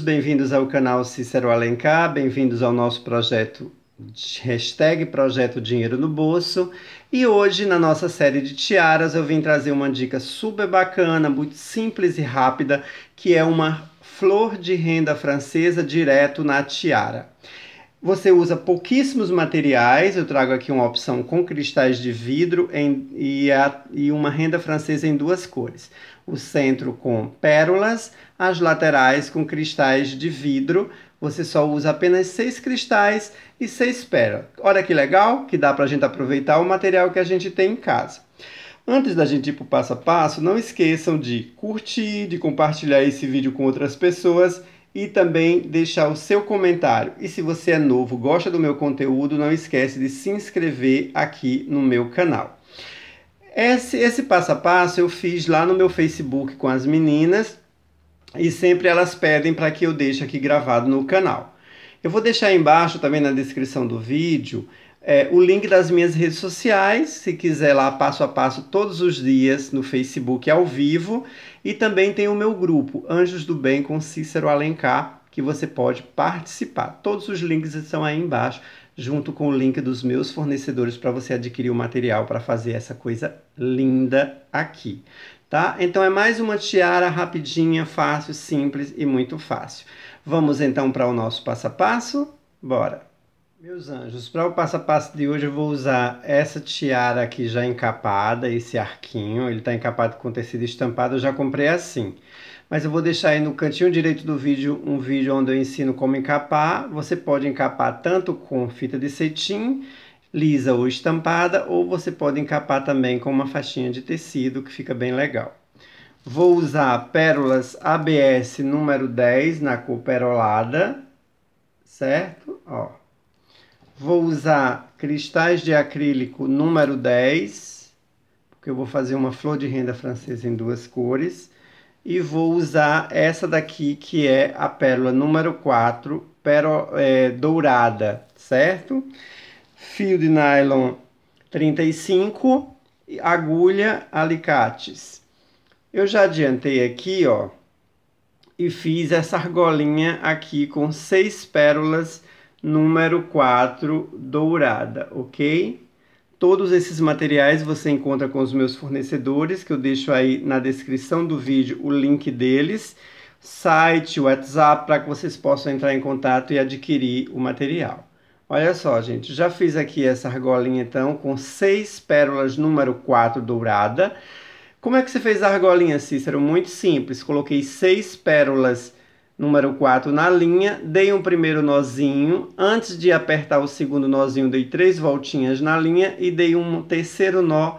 todos, bem-vindos ao canal Cícero Alencar, bem-vindos ao nosso projeto hashtag Projeto Dinheiro no Bolso. E hoje, na nossa série de tiaras, eu vim trazer uma dica super bacana, muito simples e rápida, que é uma flor de renda francesa direto na tiara. Você usa pouquíssimos materiais. Eu trago aqui uma opção com cristais de vidro em, e, a, e uma renda francesa em duas cores. O centro com pérolas, as laterais com cristais de vidro. Você só usa apenas seis cristais e seis pérolas. Olha que legal que dá para a gente aproveitar o material que a gente tem em casa. Antes da gente ir para o passo a passo, não esqueçam de curtir, de compartilhar esse vídeo com outras pessoas e também deixar o seu comentário. E se você é novo, gosta do meu conteúdo, não esquece de se inscrever aqui no meu canal. Esse, esse passo a passo eu fiz lá no meu Facebook com as meninas e sempre elas pedem para que eu deixe aqui gravado no canal. Eu vou deixar embaixo também na descrição do vídeo é, o link das minhas redes sociais, se quiser lá passo a passo todos os dias no Facebook ao vivo. E também tem o meu grupo, Anjos do Bem com Cícero Alencar, que você pode participar. Todos os links estão aí embaixo, junto com o link dos meus fornecedores para você adquirir o material para fazer essa coisa linda aqui. Tá? Então é mais uma tiara rapidinha, fácil, simples e muito fácil. Vamos então para o nosso passo a passo? Bora! Meus anjos, para o passo a passo de hoje eu vou usar essa tiara aqui já encapada, esse arquinho, ele está encapado com tecido estampado, eu já comprei assim. Mas eu vou deixar aí no cantinho direito do vídeo um vídeo onde eu ensino como encapar. Você pode encapar tanto com fita de cetim, lisa ou estampada, ou você pode encapar também com uma faixinha de tecido, que fica bem legal. Vou usar pérolas ABS número 10 na cor perolada, certo? Ó Vou usar cristais de acrílico número 10, porque eu vou fazer uma flor de renda francesa em duas cores. E vou usar essa daqui, que é a pérola número 4, pérola, é, dourada, certo? Fio de nylon 35, agulha, alicates. Eu já adiantei aqui, ó, e fiz essa argolinha aqui com seis pérolas número 4 dourada, ok? Todos esses materiais você encontra com os meus fornecedores, que eu deixo aí na descrição do vídeo o link deles, site, WhatsApp, para que vocês possam entrar em contato e adquirir o material. Olha só, gente, já fiz aqui essa argolinha então com seis pérolas número 4 dourada. Como é que você fez a argolinha, Cícero? Muito simples, coloquei seis pérolas número 4 na linha, dei um primeiro nozinho, antes de apertar o segundo nozinho, dei três voltinhas na linha e dei um terceiro nó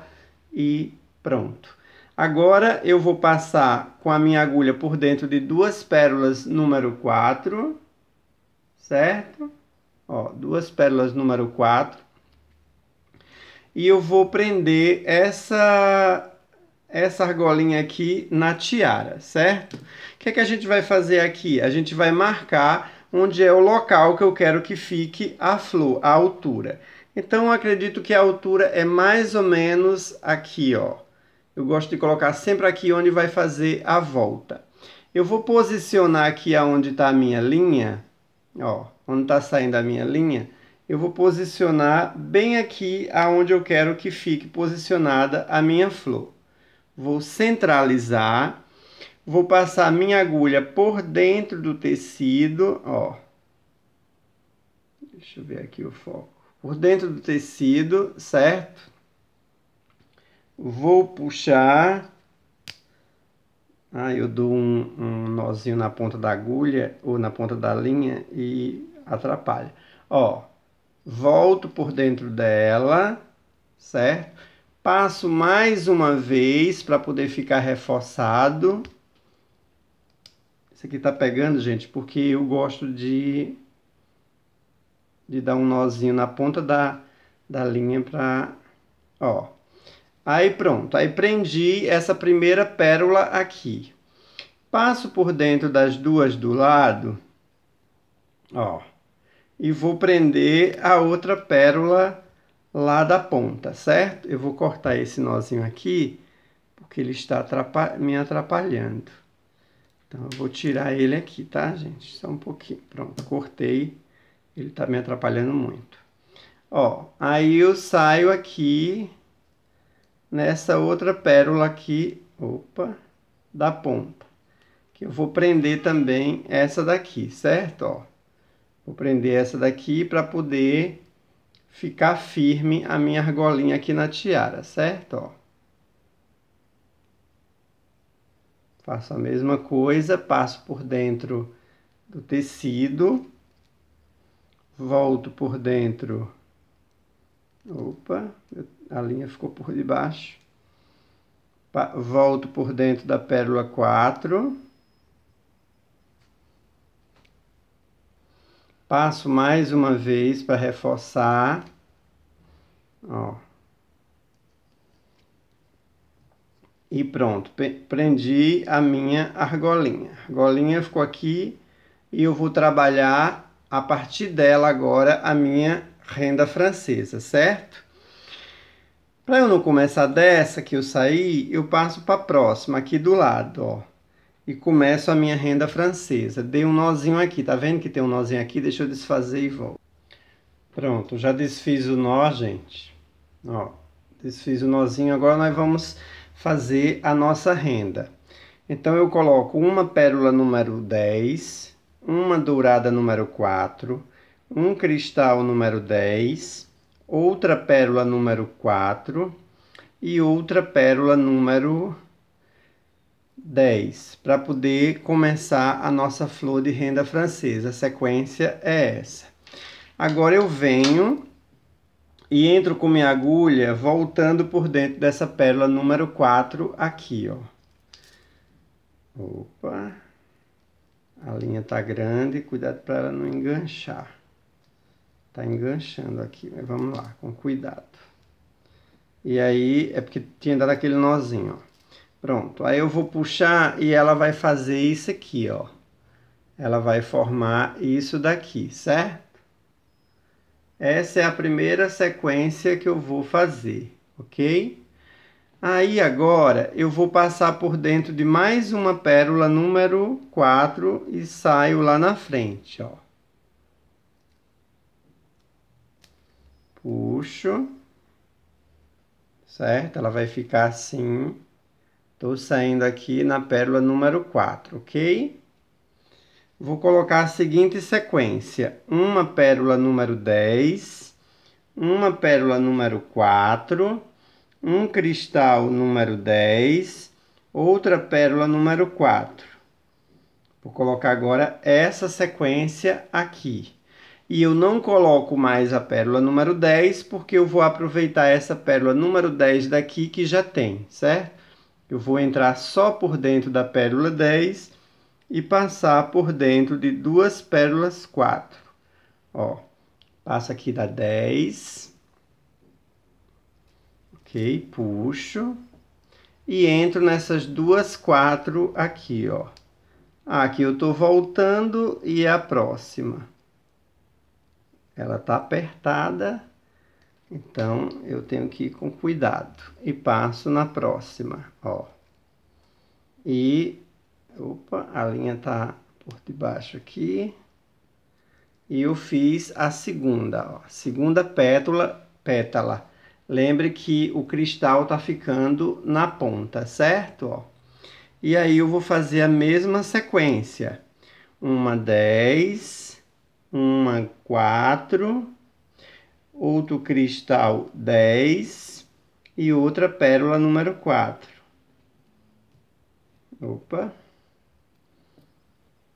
e pronto. Agora eu vou passar com a minha agulha por dentro de duas pérolas número 4, certo? Ó, duas pérolas número 4. E eu vou prender essa essa argolinha aqui na tiara, certo? O que, é que a gente vai fazer aqui? A gente vai marcar onde é o local que eu quero que fique a flor, a altura. Então, acredito que a altura é mais ou menos aqui, ó. Eu gosto de colocar sempre aqui onde vai fazer a volta. Eu vou posicionar aqui aonde está a minha linha, ó, onde está saindo a minha linha, eu vou posicionar bem aqui aonde eu quero que fique posicionada a minha flor vou centralizar, vou passar minha agulha por dentro do tecido, ó. Deixa eu ver aqui o foco. Por dentro do tecido, certo? Vou puxar. Ah, eu dou um, um nozinho na ponta da agulha ou na ponta da linha e atrapalha. Ó, volto por dentro dela, certo? Passo mais uma vez para poder ficar reforçado. Isso aqui tá pegando, gente, porque eu gosto de, de dar um nozinho na ponta da, da linha para... Ó. Aí pronto, aí prendi essa primeira pérola aqui. Passo por dentro das duas do lado, ó, e vou prender a outra pérola lá da ponta, certo? Eu vou cortar esse nozinho aqui, porque ele está me atrapalhando. Então, eu vou tirar ele aqui, tá, gente? Só um pouquinho. Pronto, cortei. Ele está me atrapalhando muito. Ó, aí eu saio aqui nessa outra pérola aqui, opa, da ponta. Que eu vou prender também essa daqui, certo? Ó, vou prender essa daqui para poder ficar firme a minha argolinha aqui na tiara, certo? Ó. Faço a mesma coisa, passo por dentro do tecido, volto por dentro. Opa, a linha ficou por debaixo. Volto por dentro da pérola 4. Passo mais uma vez para reforçar. Ó. E pronto, prendi a minha argolinha. A argolinha ficou aqui e eu vou trabalhar a partir dela agora a minha renda francesa, certo? Para eu não começar dessa que eu saí, eu passo para a próxima aqui do lado, ó e começo a minha renda francesa. Dei um nozinho aqui, tá vendo que tem um nozinho aqui? Deixa eu desfazer e volto. Pronto, já desfiz o nó, gente. Ó, desfiz o nozinho, agora nós vamos fazer a nossa renda. Então eu coloco uma pérola número 10, uma dourada número 4, um cristal número 10, outra pérola número 4 e outra pérola número 10 para poder começar a nossa flor de renda francesa. A sequência é essa. Agora eu venho e entro com minha agulha voltando por dentro dessa pérola número 4 aqui, ó. Opa. A linha tá grande, cuidado para ela não enganchar. Tá enganchando aqui, mas vamos lá, com cuidado. E aí é porque tinha dado aquele nozinho, ó. Pronto, aí eu vou puxar e ela vai fazer isso aqui, ó. Ela vai formar isso daqui, certo? Essa é a primeira sequência que eu vou fazer, ok? Aí agora eu vou passar por dentro de mais uma pérola número 4 e saio lá na frente, ó. Puxo, certo? Ela vai ficar assim. Estou saindo aqui na pérola número 4, ok? Vou colocar a seguinte sequência. Uma pérola número 10, uma pérola número 4, um cristal número 10, outra pérola número 4. Vou colocar agora essa sequência aqui. E eu não coloco mais a pérola número 10, porque eu vou aproveitar essa pérola número 10 daqui que já tem, certo? Eu vou entrar só por dentro da pérola 10 e passar por dentro de duas pérolas 4. Ó, passo aqui da 10. Ok, puxo. E entro nessas duas 4 aqui, ó. Ah, aqui eu tô voltando e a próxima. Ela tá apertada então, eu tenho que ir com cuidado. E passo na próxima, ó. E, opa, a linha tá por debaixo aqui. E eu fiz a segunda, ó. Segunda pétala, pétala. Lembre que o cristal tá ficando na ponta, certo? Ó. E aí eu vou fazer a mesma sequência. Uma 10, uma 4 outro cristal 10 e outra pérola número 4. Opa!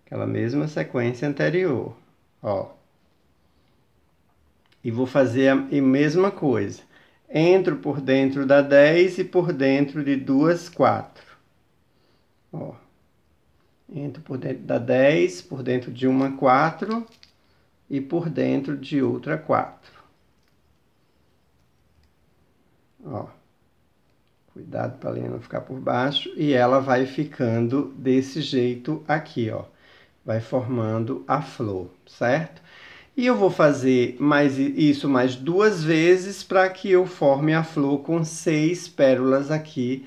Aquela mesma sequência anterior, ó. E vou fazer a mesma coisa. Entro por dentro da 10 e por dentro de duas 4. Ó. Entro por dentro da 10, por dentro de uma 4 e por dentro de outra 4. Ó. Cuidado para ela não ficar por baixo. E ela vai ficando desse jeito aqui, ó. Vai formando a flor, certo? E eu vou fazer mais isso mais duas vezes para que eu forme a flor com seis pérolas aqui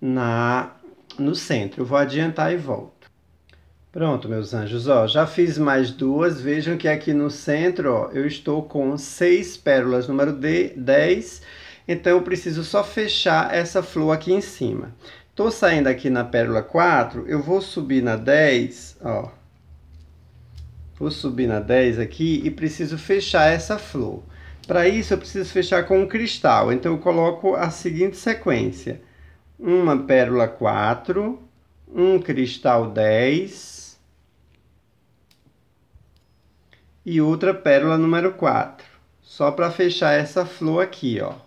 na, no centro. Eu vou adiantar e volto. Pronto, meus anjos, ó, já fiz mais duas. Vejam que aqui no centro, ó, eu estou com seis pérolas número D, 10 então eu preciso só fechar essa flor aqui em cima. Tô saindo aqui na pérola 4, eu vou subir na 10, ó. Vou subir na 10 aqui e preciso fechar essa flor. Para isso, eu preciso fechar com um cristal. Então, eu coloco a seguinte sequência. Uma pérola 4, um cristal 10 e outra pérola número 4. Só para fechar essa flor aqui, ó.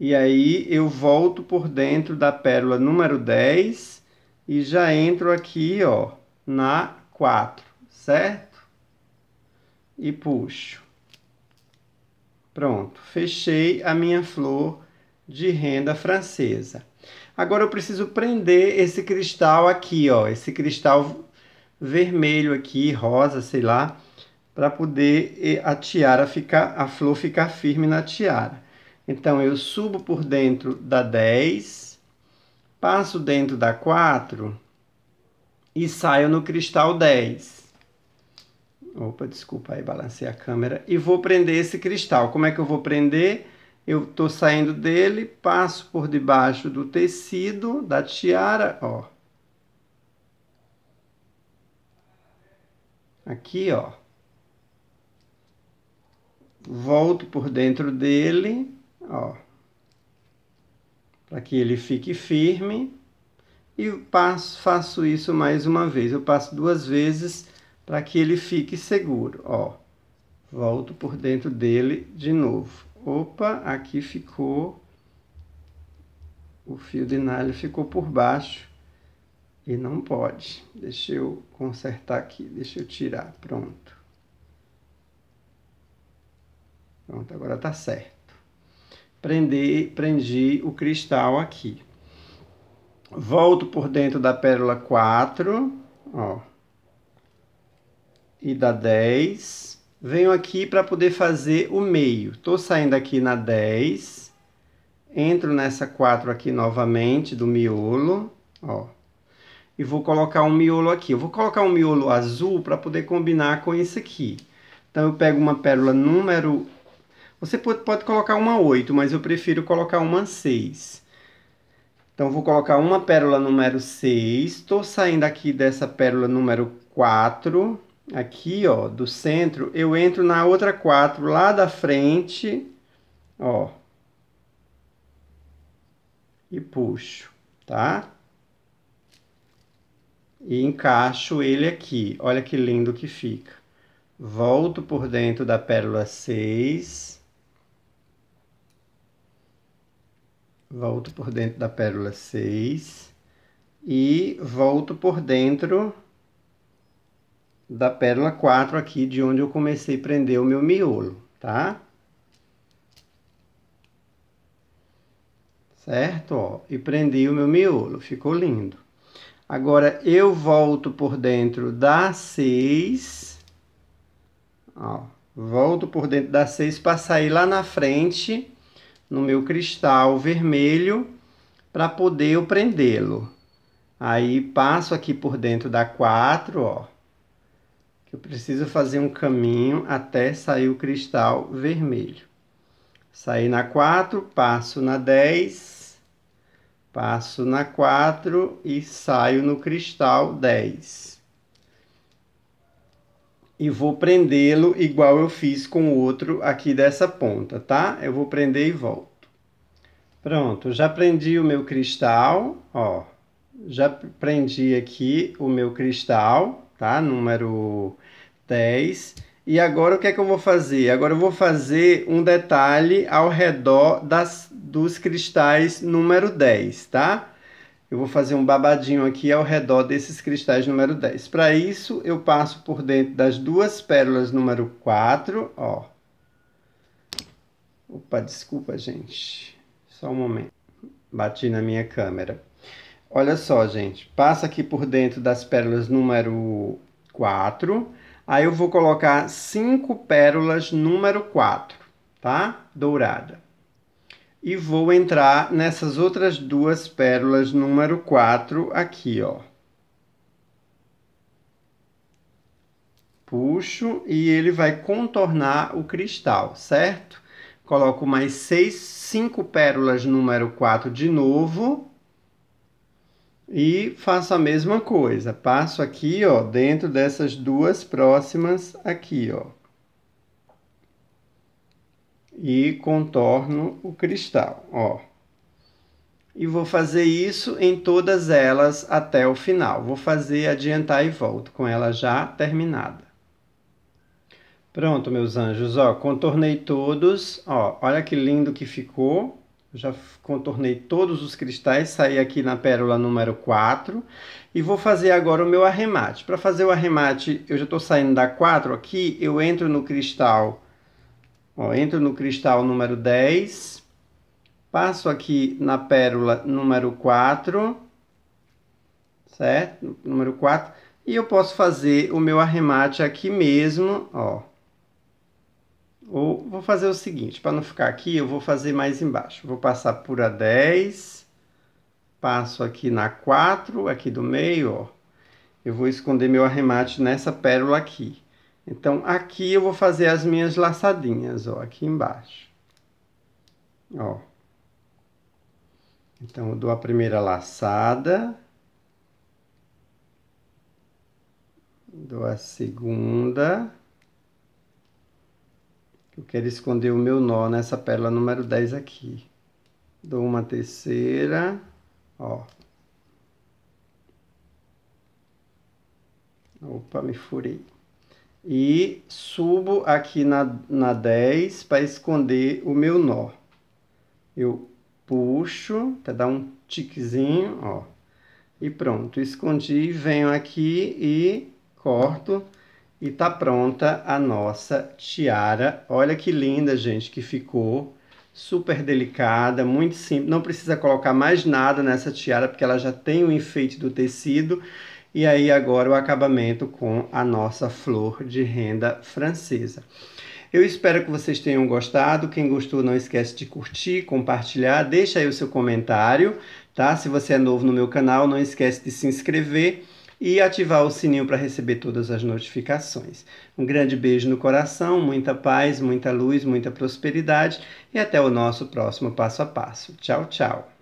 E aí eu volto por dentro da pérola número 10 e já entro aqui, ó, na 4, certo? E puxo. Pronto, fechei a minha flor de renda francesa. Agora eu preciso prender esse cristal aqui, ó, esse cristal vermelho aqui, rosa, sei lá, para poder eh, a tiara ficar, a flor ficar firme na tiara. Então, eu subo por dentro da 10, passo dentro da 4 e saio no cristal 10. Opa, desculpa aí, balancei a câmera. E vou prender esse cristal. Como é que eu vou prender? Eu estou saindo dele, passo por debaixo do tecido da tiara, ó. Aqui, ó. Volto por dentro dele ó, para que ele fique firme. E passo, faço isso mais uma vez. Eu passo duas vezes para que ele fique seguro, ó. Volto por dentro dele de novo. Opa, aqui ficou o fio de nalha ficou por baixo e não pode. Deixa eu consertar aqui, deixa eu tirar, pronto. Pronto, agora tá certo prender, prendi o cristal aqui. Volto por dentro da pérola 4, ó, e da 10. Venho aqui para poder fazer o meio. Tô saindo aqui na 10, entro nessa 4 aqui novamente do miolo, ó. E vou colocar um miolo aqui. Eu vou colocar um miolo azul para poder combinar com isso aqui. Então eu pego uma pérola número você pode, colocar uma 8, mas eu prefiro colocar uma 6. Então, vou colocar uma pérola número 6. Estou saindo aqui dessa pérola número 4. Aqui, ó, do centro. Eu entro na outra 4, lá da frente. Ó. E puxo, tá? E encaixo ele aqui. Olha que lindo que fica. Volto por dentro da pérola 6 volto por dentro da pérola 6 e volto por dentro da pérola 4 aqui de onde eu comecei a prender o meu miolo, tá? Certo? Ó, e prendi o meu miolo, ficou lindo. Agora eu volto por dentro da 6, ó, volto por dentro da 6 para sair lá na frente no meu cristal vermelho para poder eu prendê-lo. Aí passo aqui por dentro da 4, ó. Que eu preciso fazer um caminho até sair o cristal vermelho. Saí na 4, passo na 10, passo na 4 e saio no cristal 10 e vou prendê-lo igual eu fiz com o outro aqui dessa ponta, tá? Eu vou prender e volto. Pronto, já prendi o meu cristal, ó. Já prendi aqui o meu cristal, tá? Número 10. E agora o que é que eu vou fazer? Agora eu vou fazer um detalhe ao redor das, dos cristais número 10, tá? Tá? eu vou fazer um babadinho aqui ao redor desses cristais número 10. Para isso, eu passo por dentro das duas pérolas número 4, ó. Opa, desculpa, gente. Só um momento. Bati na minha câmera. Olha só, gente. Passa aqui por dentro das pérolas número 4. Aí eu vou colocar cinco pérolas número 4, tá? Dourada e vou entrar nessas outras duas pérolas número 4 aqui, ó. Puxo e ele vai contornar o cristal, certo? Coloco mais seis cinco pérolas número 4 de novo. E faço a mesma coisa. Passo aqui, ó, dentro dessas duas próximas aqui, ó e contorno o cristal, ó. E vou fazer isso em todas elas até o final. Vou fazer adiantar e volto com ela já terminada. Pronto, meus anjos, ó, contornei todos, ó, olha que lindo que ficou. Já contornei todos os cristais, saí aqui na pérola número 4 e vou fazer agora o meu arremate. Para fazer o arremate, eu já estou saindo da 4 aqui, eu entro no cristal Ó, entro no cristal número 10, passo aqui na pérola número 4, certo? Número 4. E eu posso fazer o meu arremate aqui mesmo, ó. Ou vou fazer o seguinte, para não ficar aqui, eu vou fazer mais embaixo. Vou passar por a 10, passo aqui na 4, aqui do meio, ó. Eu vou esconder meu arremate nessa pérola aqui. Então, aqui eu vou fazer as minhas laçadinhas, ó, aqui embaixo. Ó. Então, eu dou a primeira laçada. Dou a segunda. Eu quero esconder o meu nó nessa pérola número 10 aqui. Dou uma terceira, ó. Opa, me furei e subo aqui na, na 10 para esconder o meu nó. Eu puxo para dar um tiquezinho, ó. E pronto, escondi, venho aqui e corto e tá pronta a nossa tiara. Olha que linda, gente, que ficou. Super delicada, muito simples. Não precisa colocar mais nada nessa tiara, porque ela já tem o enfeite do tecido. E aí agora o acabamento com a nossa flor de renda francesa. Eu espero que vocês tenham gostado. Quem gostou, não esquece de curtir, compartilhar, deixa aí o seu comentário, tá? Se você é novo no meu canal, não esquece de se inscrever e ativar o sininho para receber todas as notificações. Um grande beijo no coração, muita paz, muita luz, muita prosperidade e até o nosso próximo passo a passo. Tchau, tchau.